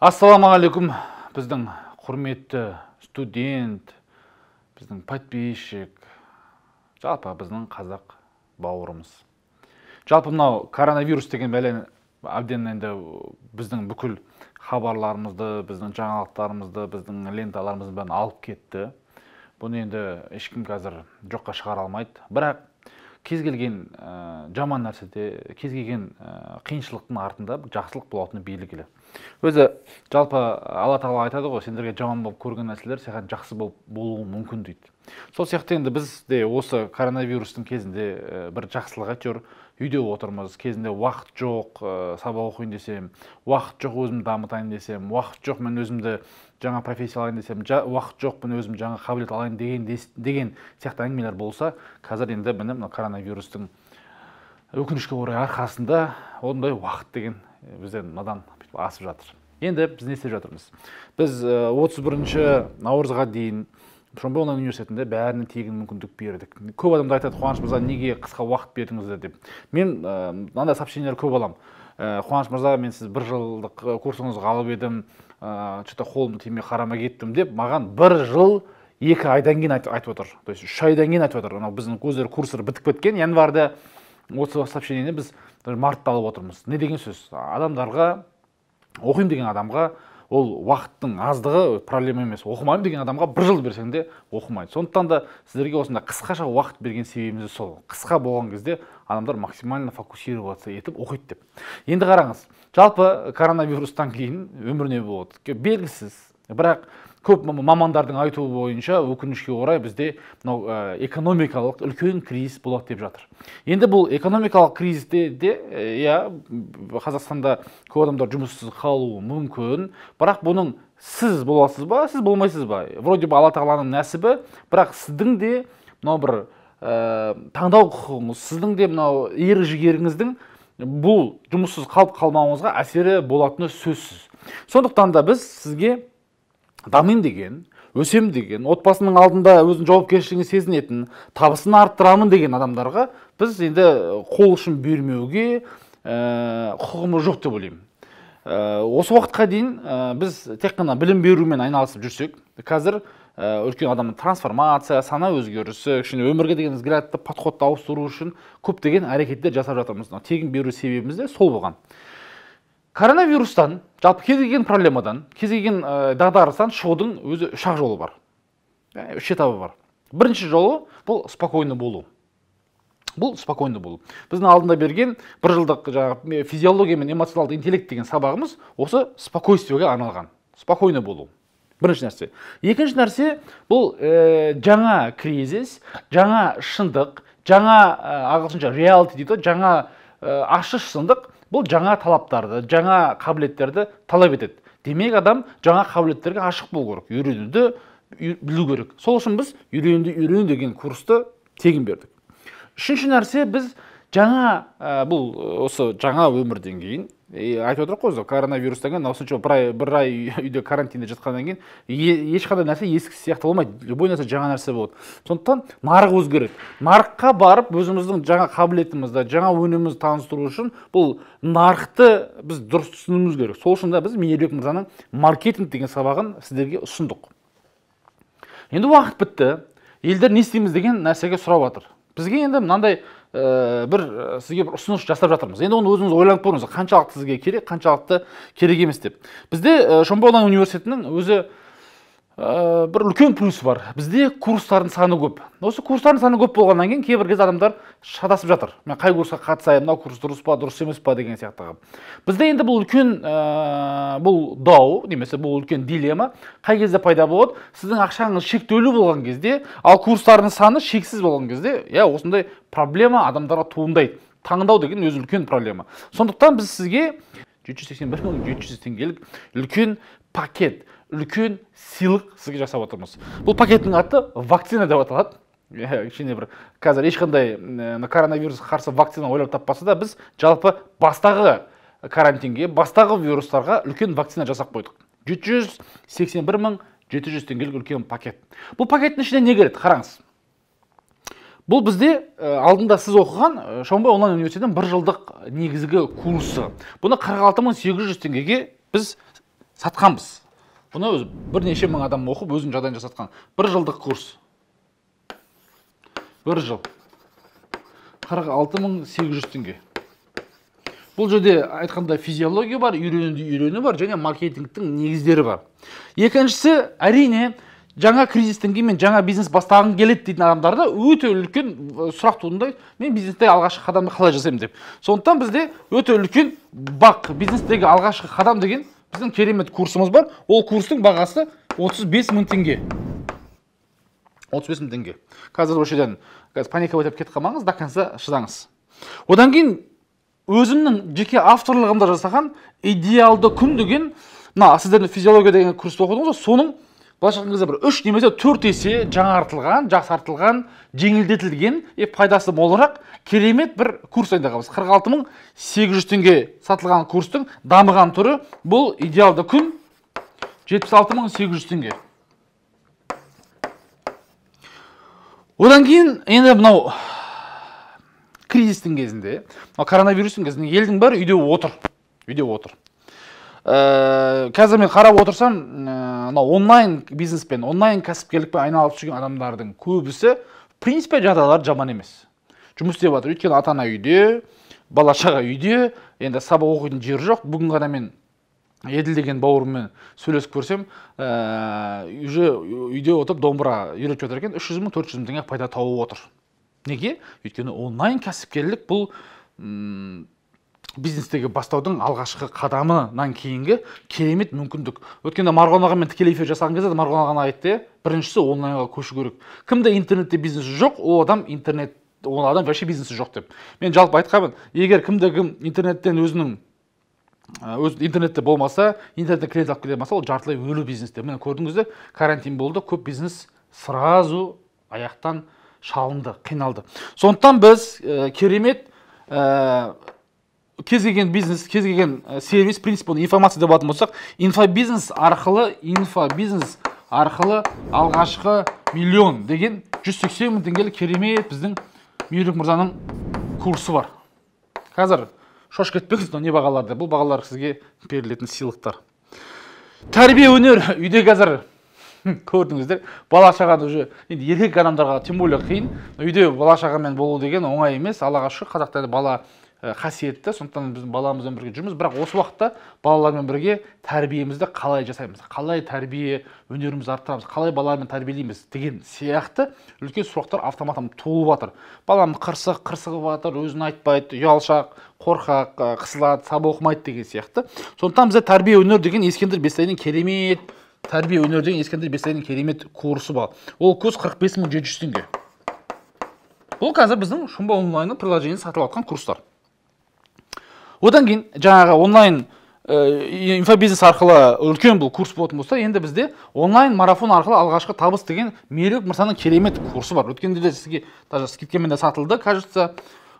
ассалаумағалейкум біздің құрметті студент біздің подписчик жалпы біздің қазақ бауырымыз жалпы мынау коронавирус деген бәлені әбден енді біздің бүкіл хабарларымызды біздің жаңалықтарымызды біздің ленталарымыздың бәрін алып кетті бұны енді ешкім қазір жоққа шығара алмайды бірақ кез келген жаман нәрседе кез келген қиыншылықтың артында жақсылық болатыны белгілі өзі жалпы алла тағала айтады ғой сендерге жаман болып көрген нәрселер саған жақсы болып болуы мүмкін дейді сол сияқты енді біз де осы коронавирустың кезінде бір жақсылық әйтеуір үйде отырмыз кезінде уақыт жоқ ә, сабақ оқиын десем уақыт жоқ өзімді дамытайын десем уақыт жоқ мен өзімді жаңа профессия алайын десем жа, уақыт жоқ мен өзім жаңа қабілет алайын деген, деген сияқты әңгімелер болса қазір енді міне мына коронавирустың өкінішке орай арқасында ондай уақыт деген бізден надан асып жатыр енді біз не істеп жатырмыз біз э, отыз бірінші наурызға дейін шомбе университетінде бәріне тегін мүмкіндік бердік көп адамдар айтады қуаныш мырза неге қысқа уақыт бердіңіздер деп мен э, мынандай сообщениелер көп аламын э, қуаныш мырза мен сіз бір жылдық курсыңызға алып едім че то қолым тимей қарама кеттім деп маған бір жыл екі айдан кейін айтып отыр то есть үш айдан кейін айтып отыр анау біздің өздері курстар бітіп кеткен январьда осы сообщениені біз мартта алып отырмыз не деген сөз адамдарға оқимын деген адамға ол уақыттың аздығы проблема емес оқымаймын деген адамға бір жыл берсең де оқымайды сондықтан да сіздерге осында қысқаша уақыт берген себебіміз сол қысқа болған кезде адамдар максимально фокусироваться етіп оқиды деп енді қараңыз жалпы коронавирустан кейін өмір не болады белгісіз бірақ көп мамандардың айтуы бойынша өкінішке орай бізде мынау экономикалық үлкен кризис болады деп жатыр енді бұл экономикалық кризисте де иә қазақстанда көп адамдар жұмыссыз қалуы мүмкін бірақ бұның сіз боласыз ба сіз болмайсыз ба вроде бы алла тағаланың нәсібі бірақ сіздің де мынау бір таңдау құқығыңыз сіздің де мынау ер жігеріңіздің бұл жұмыссыз қалып қалмауыңызға әсері болатыны сөзсіз сондықтан да біз сізге дамимын деген өсем деген отбасының алдында өзінің жауапкершілігін сезінетін табысын арттырамын деген адамдарға біз енді қол ұшын бермеуге ә, құқығымыз жоқ деп ойлаймын ә, осы уақытқа дейін біз тек қана білім берумен айналысып жүрсек қазір ә, үлкен адамның трансформация сана өзгерісі кішкене өмірге деген взглядты подходты ауыстыру үшін көптеген әрекеттер жасап жатырмыз тегін беру себебіміз де сол болған коронавирустан жалпы кез келген проблемадан кез келген ә, дағдарыстан шығудың өзі үш ақ жолы бар э, үш этабы бар бірінші жолы бұл спокойно болу бұл спокойно болу біздің алдында берген бір жылдық жаңағы физиология мен эмоционалды интеллект деген сабағымыз осы спокойствиеге арналған спокойно болу бірінші нәрсе екінші нәрсе бұл э, жаңа кризис жаңа шындық жаңа ә, ағылшынша реалити дейді ғой жаңа ә, ашық шындық бұл жаңа талаптарды жаңа қабілеттерді талап етеді демек адам жаңа қабілеттерге ашық болу керек үйренуді білу керек сол үшін біз үйренуді үйрен деген курсты тегін бердік үшінші нәрсе біз жаңа ә, бұл осы жаңа өмірден кейін ә, айтып отырмық қой коронавирустан кейін осынша бір ай үйде карантинде жатқаннан кейін ешқандай нәрсе ескі сияқты болмайды любой нәрсе жаңа нәрсе болады сондықтан нарық өзгереді нарыққа барып өзіміздің жаңа қабілетімізді жаңа өнімімізді таныстыру үшін бұл нарықты біз дұрыс түсінуіміз керек сол үшін біз мейірбек мырзаның маркетинг деген сабағын сіздерге ұсындық енді уақыт бітті елдер не істейміз деген нәрсеге сұрап жатыр бізге енді мынандай ә, бір э, сізге бір ұсыныс жасап жатырмыз енді оны өзіңіз ойланып көріңіз қаншалықты сізге керек қаншалықты керек емес деп бізде ә, университетінің өзі ә, бір үлкен плюс бар бізде курстардың саны көп осы курстардың саны көп болғаннан кейін кейбір кезде адамдар шатасып жатыр мен қай курсқа қатысайын мынау курс дұрыс па дұрыс емес па деген сияқты қылып бізде енді бұл үлкен ә, бұл дау немесе бұл үлкен дилемма қай кезде пайда болады сіздің ақшаңыз шектеулі болған кезде ал курстардың саны шексіз болған кезде иә осындай проблема адамдарға туындайды таңдау деген өзі үлкен проблема сондықтан біз сізге бір мың жүз теңгелік үлкен пакет үлкен сыйлық сізге жасап отырмыз бұл пакеттің аты вакцина деп аталады кішкене бір қазір ешқандай коронавирусқа қарсы вакцина ойлап таппаса да біз жалпы бастағы карантинге бастағы вирустарға үлкен вакцина жасап қойдық жеті жүз сексен бір мың жеті жүз теңгелік үлкен пакет бұл пакеттің ішіне не кіреді қараңыз бұл бізде алдында сіз оқыған шомбай онлайн университетінің бір жылдық негізгі курсы бұны қырық алты мың сегіз жүз теңгеге біз сатқанбыз бұны бірнеше мың адам оқып өзінің жағдайын жасатқан бір жылдық курс бір жыл қырық алты мың сегіз жүз теңге бұл жерде айтқанда физиология бар үйренуді үйрену бар және маркетингтің негіздері бар екіншісі әрине жаңа кризистен кейін мен жаңа бизнес бастағым келеді дейтін адамдарда өте үлкен сұрақ туындайды мен бизнесте алғашқы қадамды қалай жасаймын деп сондықтан бізде өте үлкен бақ бизнестегі алғашқы қадам деген біздің керемет курсымыз бар ол курстың бағасы 35 бес мың теңге отыз бес мың теңге қазір осы жерден қазір паника етіп кетіп қалмаңыз до конца шыдаңыз одан кейін өзімнің жеке авторлығымда жасаған идеалды күн деген мына сіздердің физиология деген курсты оқыдыңыз ғой соның былайша айтқан бір үш немесе төрт есе жаңартылған жақсартылған жеңілдетілген и пайдасы молырақ керемет бір курс дайындағанбыз қырық алты мың сегіз жүз теңге сатылған курстың дамыған түрі бұл идеалды күн жетпіс алты мың сегіз жүз теңге одан кейін енді мынау кризистің кезінде мынау коронавирустың кезінде елдің бәрі үйде отыр үйде отыр ә, қазір мен қарап отырсам э, мынау онлайн бизнеспен онлайн кәсіпкерлікпен айналып жүрген адамдардың көбісі в принципе жағдайлары жаман емес жұмыс істеп жатыр өйткені ата ана үйде бала шаға үйде енді сабақ оқитын жері жоқ бүгін ғана мен еділ деген бауырыммен сөйлесіп көрсем э, уже үйде отырып домбыра үйретіп жатыр екен үш жүз мың төрт жүз мың теңге пайда тауып отыр неге өйткені онлайн кәсіпкерлік бұл бизнестегі бастаудың алғашқы қадамынан кейінгі керемет мүмкіндік өткенде марғұлан ағамен тікелей эфир жасаған кезде марғұлан ағам айтты иә біріншісі онлайнға көшу керек кімде интернетте бизнес жоқ ол адам интернет ол адам вообще бизнесі жоқ деп мен жалпы айтқанмын егер кімде кім интернеттен өзінің өз интернетте болмаса интернетте клиент алып келе алмаса ол жартылай өлі бизнес деп міне көрдіңіздер карантин болды көп бизнес сразу аяқтан шалынды қиналды сондықтан біз ә, керемет э, кез келген бизнес кез келген э, сервис принцип оны информация деп алатын болсақ инфобизнес арқылы инфобизнес арқылы алғашқы миллион деген 180 мың теңгелік керемет біздің мейірбек мырзаның курсы бар қазір шошып кетпеңіз мынау не бағаларды бұл бағалар сізге берілетін сыйлықтар тәрбие өнер үйде қазір көрдіңіздер бала шағаны уже енді еркек адамдарға тем более қиын үйде бала шағамен болу деген оңай емес аллаға шүкір қазақта бала Э, қасиетті сондықтан біз баламызбен бірге жүрміз бірақ осы уақытта балалармен бірге тәрбиемізді қалай жасаймыз қалай тәрбие өнерімізді арттырамыз қалай баламен тәрбиелейміз деген сияқты үлкен сұрақтар автоматом туылып жатыр балам қырсық қырсығып жатыр өзін айтпайды ұялшақ қорқақ қысылады сабақ оқымайды деген сияқты сондықтан бізде тәрбие өнер деген ескендір бестайдың керемет тәрбие өнер деген ескендір бестайдың керемет курсы бар ол курс қырық бес мың жеті жүз теңге бұл қазір біздің шумба онлайн приложениесі сатылып жатқан курстар одан кейін жаңағы онлайн ә, инфобизнес арқылы үлкен бұл курс болатын болса енді бізде онлайн марафон арқылы алғашқы табыс деген мерек мырзаның керемет курсы бар өткенде де сізге даже скидкамен де сатылды кажется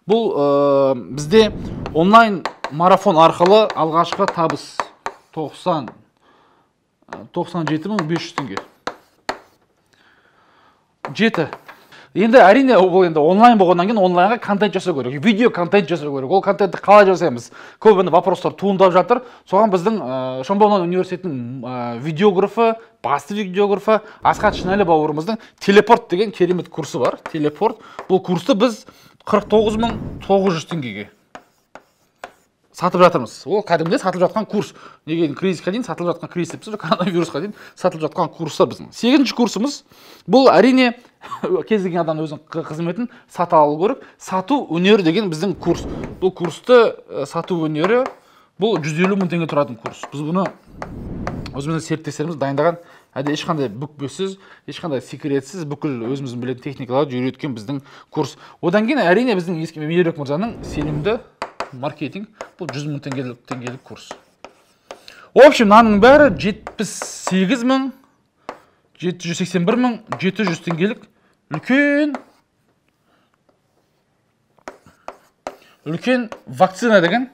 бұл ә, бізде онлайн марафон арқылы алғашқы табыс 90 97 э, мың теңге жеті енді әрине ол енді онлайн болғаннан кейін онлайнға контент жасау керек видео контент жасау керек ол контентті қалай жасаймыз көп енді вопростар туындап жатыр соған біздің ә, шамбаунан университетінің ә, видеографы басты видеографы асхат шынәлі бауырымыздың телепорт деген керемет курсы бар телепорт бұл курсты біз қырық тоғыз мың теңгеге сатып жатырмыз ол кәдімгідей сатылып жатқан курс неге кризиске дейін сатылып жатқан кризис деп коронавирусқа дейін сатылып жатқан курстар біздің сегізінші курсымыз бұл әрине кез келген адам өзінің қызметін сата алу керек сату өнері деген біздің курс бұл курсты сату өнері бұл жүз елу мың теңге тұратын курс біз бұны өзіміздің серіктестеріміз дайындаған әде ешқандай бүкпесіз ешқандай секретсіз бүкіл өзіміздің білетін техникаларды үйреткен біздің курс одан кейін әрине біздің ескі мейірбек мырзаның сенімді маркетинг бұл жүз мың теңгелік теңгелік курс в общем мынаның бәрі жетпіс сегіз мың жеті жүз сексен бір мың жеті жүз теңгелік үлкен үлкен вакцина деген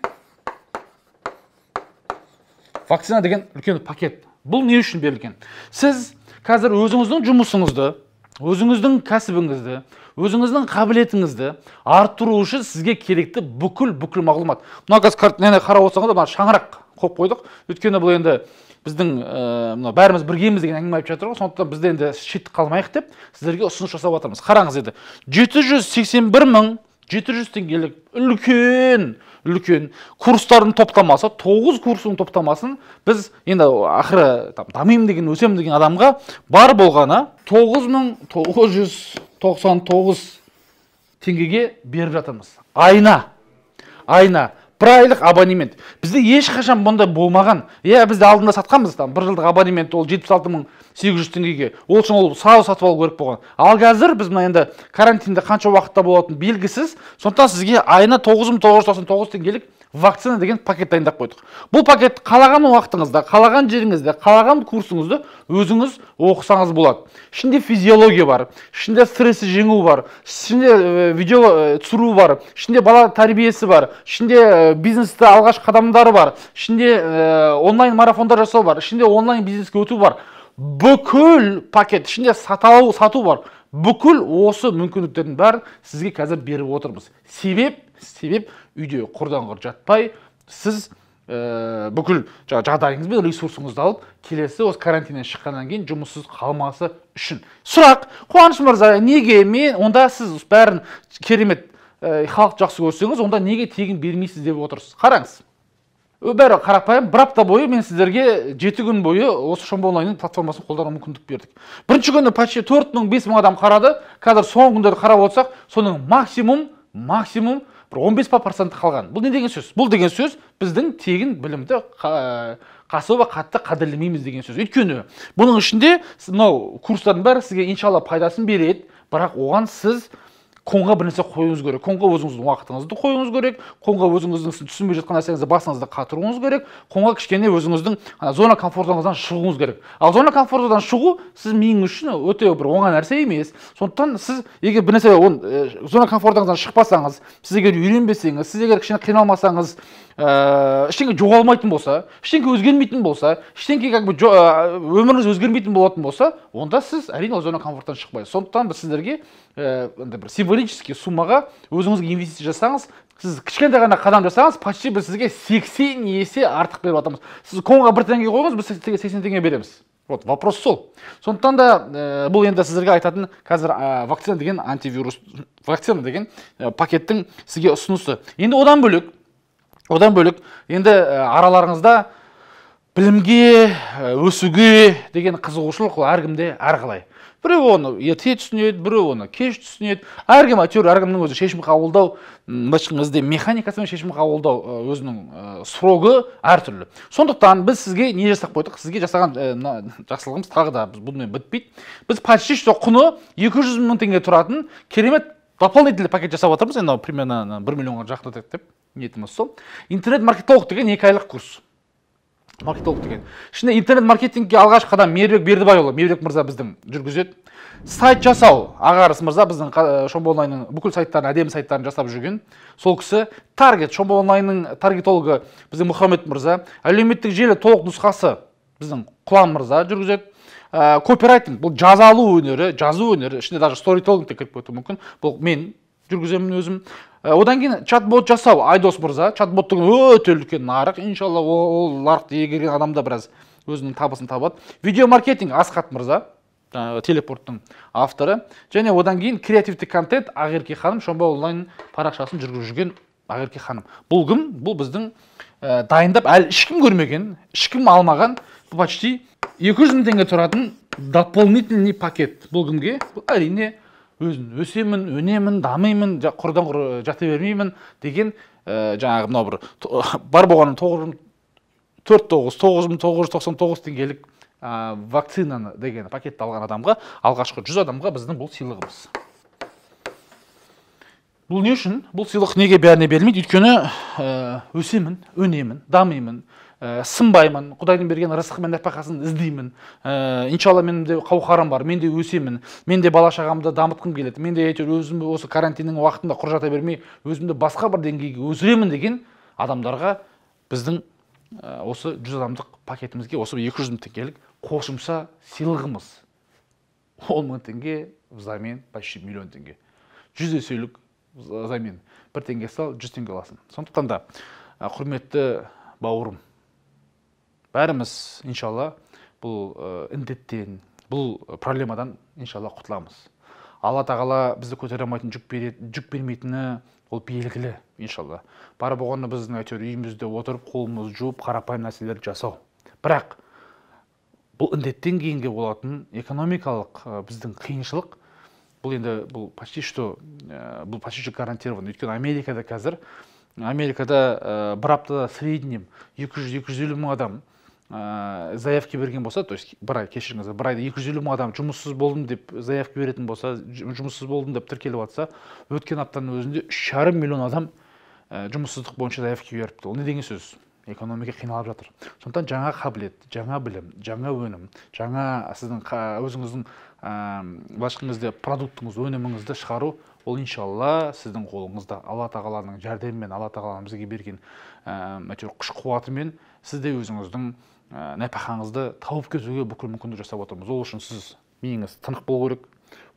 вакцина деген үлкен пакет бұл не үшін берілген сіз қазір өзіңіздің жұмысыңызды өзіңіздің кәсібіңізді өзіңіздің қабілетіңізді арттыру үшін сізге керекті бүкіл бүкіл мағлұмат мына қазір картинаны қарап отырсаңыздар мына шаңырақ қойып қойдық өйткені бұл енді біздің э, мына бәріміз біргеміз деген әңгіме айтып жатыр ғой сондықтан біз енді шеттік қалмайық деп сіздерге ұсыныс жасап жатырмыз қараңыз енді жеті жүз сексен бір мың жеті жүз теңгелік үлкен үлкен курстардың топтамасы тоғыз курстың топтамасын біз енді ақыры там дамимын деген өсемін деген адамға бар болғаны тоғыз мың тоғыз жүз тоқсан тоғыз теңгеге беріп жатырмыз айына айына бір айлық абонемент бізде ешқашан бұндай болмаған иә бізде алдында сатқанбыз там бір жылдық абонемент ол жетпіс алты мың сегіз жүз теңгеге ол үшін ол сау сатып алу керек болған ал қазір біз мына енді карантинде қанша уақытта болатыны белгісіз сондықтан сізге айына тоғыз мың тоғыз жүз тоқсан тоғыз теңгелік вакцина деген пакет дайындап қойдық бұл пакет қалаған уақытыңызда қалаған жеріңізде қалаған курсыңызды өзіңіз оқысаңыз болады ішінде физиология бар ішінде стрессті жеңу бар ішінде э, видео э, түсіру бар ішінде бала тәрбиесі бар ішінде э, бизнесті алғаш қадамдары бар ішінде онлайн марафондар жасау бар ішінде онлайн бизнеске өту бар бүкіл пакет ішінде сатау, сату бар бүкіл осы мүмкіндіктердің бәрін сізге қазір беріп отырмыз себеп себеп үйде құрдан құр жатпай сіз ә, бүкіл жағдайыңыз бен ресурсыңызды алып келесі осы карантиннен шыққаннан кейін жұмыссыз қалмасы үшін сұрақ қуаныш мырза неге мен онда сіз бәрін керемет э, халық жақсы көрсеңіз онда неге тегін бермейсіз деп отырсыз қараңыз бәрі қарапайым бір апта бойы мен сіздерге жеті күн бойы осы шомбо онлайн платформасын қолдану мүмкіндік бердік бірінші күні почти төрт мың бес мың адам қарады қазір соңғы күндерді қарап отырсақ соның максимум максимум бір 15 процент қалған бұл не деген сөз бұл деген сөз біздің тегін білімді қа, ә, қатты қадірлемейміз деген сөз өйткені бұның ішінде мынау курстардың бәрі сізге иншалла пайдасын береді бірақ оған сіз қоңға бір нәрсе қоюыңыз керек қоңға өзіңіздің уақытыңызды қоюыңыз керек қоңға өзіңіздің түсінбей жатқан нәрсеңізді басыңызды қатыруыңыз керек қоңға кішкене өзіңіздің ана зона комфортыңыздан шығуыңыз керек ал зона комфортыдан шығу сіз миыңыз үшін өте бір оңай нәрсе емес сондықтан сіз егер бір нәрсе э, зона комфортыңыздан шықпасаңыз сіз егер үйренбесеңіз сіз егер кішкене қиналмасаңыз ә, ештеңе жоғалмайтын болса ештеңе өзгермейтін болса ештеңе как бы э, өміріңіз өзгермейтін болатын болса онда сіз әрине ол зона комфорттан шықпайсыз сондықтан біз сіздерге ә, бір символический суммаға өзіңізге инвестиция жасаңыз сіз кішкентай ғана қадам жасаңыз почти біз сізге сексен есе артық беріп жатырмыз сіз конға бір теңге қойыңыз біз сізге сексен теңге береміз вот вопрос сол сондықтан да ә, бұл енді сіздерге айтатын қазір ә, вакцина деген антивирус вакцина деген ә, пакеттің сізге ұсынысы енді одан бөлек одан бөлек енді э, араларыңызда білімге э, өсуге деген қызығушылық ол әркімде әрқалай біреу оны ерте түсінеді біреу оны кеш түсінеді әркім әйтеуір әркімнің өзі шешім қабылдау былайша айтқан механикасымен шешім қабылдау э, өзінің срогы әртүрлі сондықтан біз сізге не жасап қойдық сізге жасаған жақсылығымыз тағы да біз бұнымен бітпейді біз почти что құны екі жүз мың теңге тұратын керемет дополнительный пакет жасап жатырмыз енді примерно бір миллионға жақындатады деп ниетіміз сол интернет маркетолог деген екі айлық курс маркетолог деген ішінде интернет маркетингке алғашқы қадам мейірбек бердібайұлы мейірбек мырза біздің жүргізеді сайт жасау ағарыс мырза біздің э, шомбо онлайнның бүкіл сайттарын әдемі сайттарын жасап жүрген сол кісі таргет шомбо онлайнның таргетологы біздің мұхаммед мырза әлеуметтік желі толық нұсқасы біздің құлан мырза жүргізеді ә, копирайтинг бұл жазалу өнері жазу өнері ішінде даже сторитоллинг те кіріп кетуі мүмкін бұл мен жүргіземін өзім ә, одан кейін чат бот жасау айдос мырза чат бот деген өте үлкен нарық иншалла ол нарықты игерген адам да біраз өзінің табысын табады видео маркетинг асхат мырза жаңағы телепорттың авторы және одан кейін креативті контент ақерке ханым шомба онлайн парақшасын жүргізіп жүрген ақерке ханым бұл кім бұл біздің ә, дайындап әлі ешкім көрмеген ешкім алмаған почти 200 жүз мың теңге тұратын дополнительный пакет бұл кімге әрине өзім өсемін өнемін дамимын құрдан құр жата бермеймін деген ә, жаңағы мынау бір бар болғаны тоғыз төрт тоғыз тоғыз мың тоғыз жүз тоқсан тоғыз теңгелік ә, вакцинаны деген пакетті алған адамға алғашқы жүз адамға біздің бұл сыйлығымыз бұл не үшін бұл сыйлық неге бәріне берілмейді өйткені ә, өсемін өнемін дамимын ә, сынбаймын құдайдың берген ырысқы мен нәпақасын іздеймін ә, иншалла менде қауқарым бар мен де өсемін мен де бала шағамды дамытқым келеді мен де әйтеуір өзімді осы карантиннің уақытында құр жата бермей өзімді басқа бір деңгейге өсіремін деген адамдарға біздің ә, осы жүз адамдық пакетімізге осы екі жүз мың теңгелік қосымша сыйлығымыз он мың теңге взамен почти миллион теңге жүз еселік взамен бір теңге сал жүз теңге аласың сондықтан да құрметті бауырым бәріміз иншалла бұл э, індеттен бұл э, проблемадан иншалла құтыламыз алла тағала бізді көтере алмайтын жүк, береді жүк бермейтіні ол белгілі иншалла бар болғаны біздің әйтеуір үйімізде отырып қолымызды жуып қарапайым нәрселерді жасау бірақ бұл індеттен кейінгі болатын экономикалық э, біздің қиыншылық бұл енді бұл почти что бұл почти что гарантированно өйткені америкада қазір америкада ә, бір аптада среднем жүз елу мың адам ә, э, заявка берген болса то есть бір ай кешіріңіз бір айда екі жүз елу мың адам жұмыссыз болдым деп заявка беретін болса жұмыссыз болдым деп тіркеліп жатса өткен аптаның өзінде үш жарым миллион адам ә, жұмыссыздық бойынша заявка беріпті ол не деген сөз экономика қиналып жатыр сондықтан жаңа қабілет жаңа білім жаңа өнім жаңа сіздің қа, өзіңіздің ә, былайша айтқан продуктыңыз өніміңізді шығару ол иншалла сіздің қолыңызда алла тағаланың жәрдемімен алла тағаланың бізге берген э, әйтеуір күш қуатымен сіз де өзіңіздің ә, э, нәпақаңызды тауып кетуге бүкіл мүмкіндік жасап отырмыз ол үшін сіз миыңыз тынық болу керек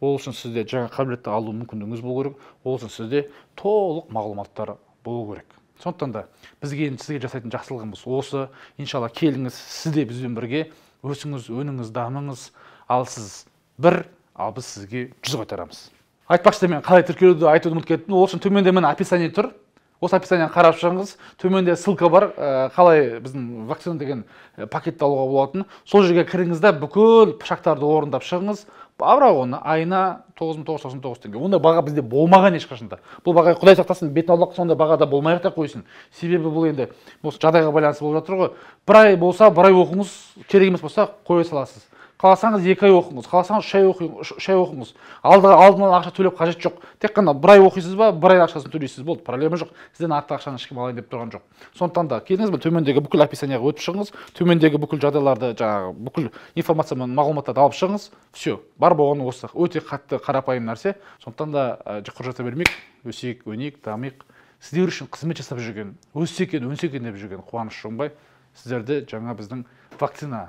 ол үшін сізде жаңа қабілетті алу мүмкіндігіңіз болу керек ол үшін сізде толық мағлұматтар болу керек сондықтан да бізге енді сізге жасайтын жақсылығымыз осы иншалла келіңіз сіз де бізбен бірге өсіңіз өніңіз дамыңыз ал сіз бір ал біз сізге жүз қайтарамыз айтпақшы мен қалай тіркелуді айтуды ұмытып кеттім ол үшін төменде міне описание тұр осы описаниені қарап шығыңыз төменде ссылка бар э, қалай біздің вакцина деген э, пакетті алуға болатын сол жерге кіріңіз да бүкіл шақтарды орындап шығыңыз барып оны айына тоғыз мың тоғыз жүз тоқсан тоғыз ондай баға бізде болмаған да бұл баға құдай сақтасын бетін аулақ сондай бағада болмай ақ та қойсын себебі бұл енді осы жағдайға байланысты болып жатыр ғой бір ай болса бір ай оқыңыз керек емес болса қоя саласыз қаласаңыз екі ай оқыңыз қаласаңыз үш ай оқыңыз үш ай оқыңыз алдыға алдынан ақша төлеп қажет жоқ тек қана бір ай оқисыз ба бір ай ақшасын төлейсіз болды проблема жоқ сізден артық ақшаны ешкім алайын деп тұрған жоқ сондықтан да келдіңіз бе төмендегі бүкіл описанияға өтіп шығыңыз төмендегі бүкіл жағдайларды жаңағы бүкіл информация мен мағлұматтарды алып шығыңыз все бар болғаны осы өте қатты қарапайым нәрсе сондықтан да құр жата бермейік өсейік өнейік дамиық сіздер үшін қызмет жасап жүрген өссе екен өнсе екен деп жүрген қуаныш жұмбай сіздерді жаңа біздің вакцина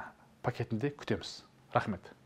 пакетінде күтеміз رحمت